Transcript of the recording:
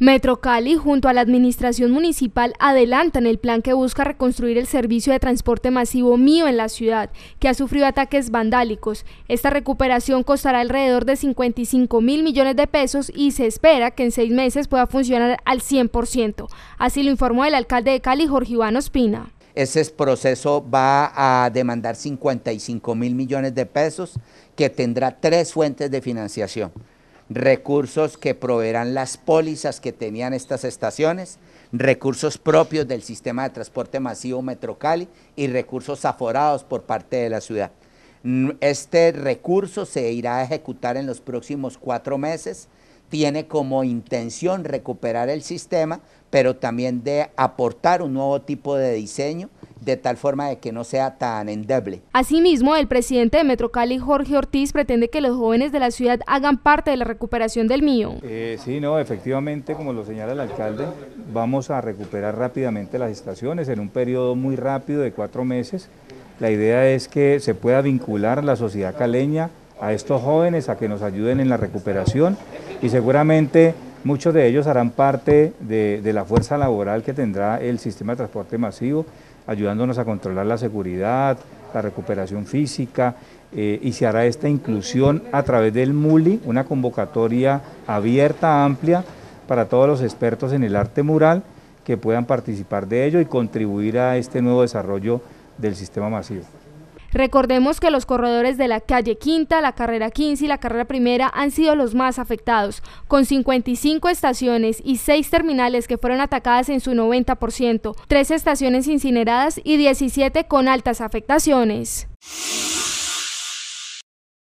Metro Cali junto a la Administración Municipal adelantan el plan que busca reconstruir el servicio de transporte masivo mío en la ciudad, que ha sufrido ataques vandálicos. Esta recuperación costará alrededor de 55 mil millones de pesos y se espera que en seis meses pueda funcionar al 100%. Así lo informó el alcalde de Cali, Jorge Iván Ospina. Ese proceso va a demandar 55 mil millones de pesos que tendrá tres fuentes de financiación recursos que proveerán las pólizas que tenían estas estaciones, recursos propios del sistema de transporte masivo Cali y recursos aforados por parte de la ciudad. Mm, este recurso se irá a ejecutar en los próximos cuatro meses, tiene como intención recuperar el sistema, pero también de aportar un nuevo tipo de diseño de tal forma de que no sea tan endeble. Asimismo, el presidente de Metrocali, Jorge Ortiz, pretende que los jóvenes de la ciudad hagan parte de la recuperación del mío. Eh, sí, no, efectivamente, como lo señala el alcalde, vamos a recuperar rápidamente las estaciones en un periodo muy rápido de cuatro meses. La idea es que se pueda vincular la sociedad caleña a estos jóvenes a que nos ayuden en la recuperación y seguramente Muchos de ellos harán parte de, la fuerza laboral que tendrá el sistema de transporte masivo, ayudándonos a controlar la seguridad, la recuperación física, eh, y se hará esta inclusión a través del MULI, una convocatoria abierta, amplia, para todos los expertos en el arte mural que puedan participar de ello y contribuir a este nuevo desarrollo del sistema masivo. Recordemos que los corredores de la calle Quinta, la carrera 15 y la carrera primera han sido los más afectados, con 55 estaciones y 6 terminales que fueron atacadas en su 90%, 3 estaciones incineradas y 17 con altas afectaciones.